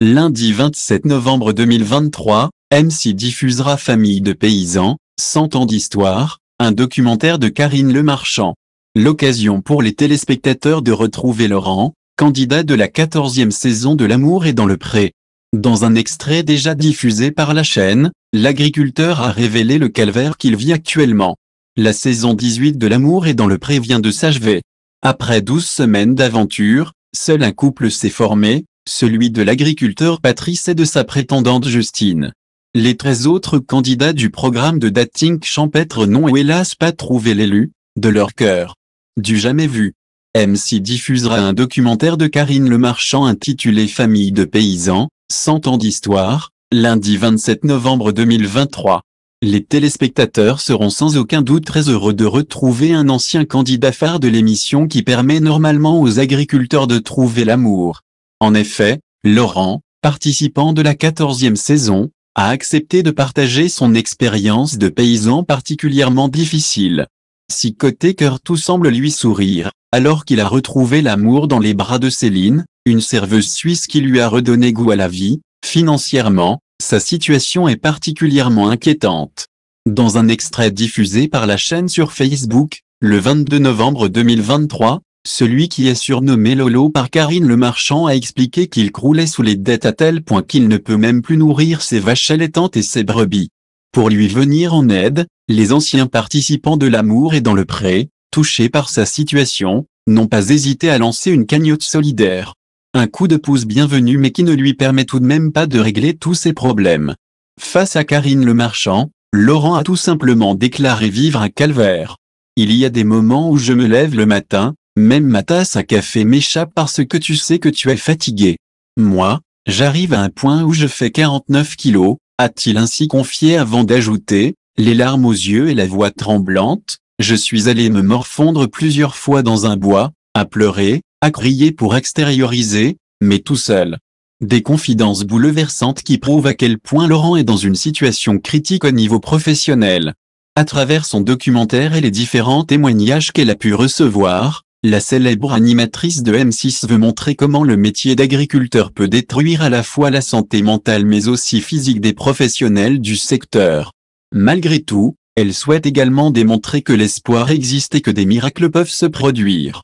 Lundi 27 novembre 2023, MC diffusera Famille de paysans, 100 ans d'histoire, un documentaire de Karine Lemarchand. L'occasion pour les téléspectateurs de retrouver Laurent, candidat de la 14e saison de L'amour et dans le pré. Dans un extrait déjà diffusé par la chaîne, l'agriculteur a révélé le calvaire qu'il vit actuellement. La saison 18 de L'amour et dans le pré vient de s'achever. Après 12 semaines d'aventure, seul un couple s'est formé, celui de l'agriculteur Patrice et de sa prétendante Justine. Les 13 autres candidats du programme de dating champêtre n'ont hélas pas trouvé l'élu, de leur cœur. Du jamais vu. MC diffusera un documentaire de Karine Le Marchand intitulé Famille de paysans, 100 ans d'histoire, lundi 27 novembre 2023. Les téléspectateurs seront sans aucun doute très heureux de retrouver un ancien candidat phare de l'émission qui permet normalement aux agriculteurs de trouver l'amour. En effet, Laurent, participant de la quatorzième saison, a accepté de partager son expérience de paysan particulièrement difficile. Si côté cœur tout semble lui sourire, alors qu'il a retrouvé l'amour dans les bras de Céline, une serveuse suisse qui lui a redonné goût à la vie, financièrement, sa situation est particulièrement inquiétante. Dans un extrait diffusé par la chaîne sur Facebook, le 22 novembre 2023, celui qui est surnommé Lolo par Karine Le Marchand a expliqué qu'il croulait sous les dettes à tel point qu'il ne peut même plus nourrir ses vaches allaitantes et ses brebis. Pour lui venir en aide, les anciens participants de l'amour et dans le pré, touchés par sa situation, n'ont pas hésité à lancer une cagnotte solidaire. Un coup de pouce bienvenu mais qui ne lui permet tout de même pas de régler tous ses problèmes. Face à Karine Le Marchand, Laurent a tout simplement déclaré vivre un calvaire. Il y a des moments où je me lève le matin, même ma tasse à café m'échappe parce que tu sais que tu es fatigué. Moi, j'arrive à un point où je fais 49 kilos, a-t-il ainsi confié avant d'ajouter, les larmes aux yeux et la voix tremblante, je suis allé me morfondre plusieurs fois dans un bois, à pleurer, à crier pour extérioriser, mais tout seul. Des confidences bouleversantes qui prouvent à quel point Laurent est dans une situation critique au niveau professionnel. À travers son documentaire et les différents témoignages qu'elle a pu recevoir, la célèbre animatrice de M6 veut montrer comment le métier d'agriculteur peut détruire à la fois la santé mentale mais aussi physique des professionnels du secteur. Malgré tout, elle souhaite également démontrer que l'espoir existe et que des miracles peuvent se produire.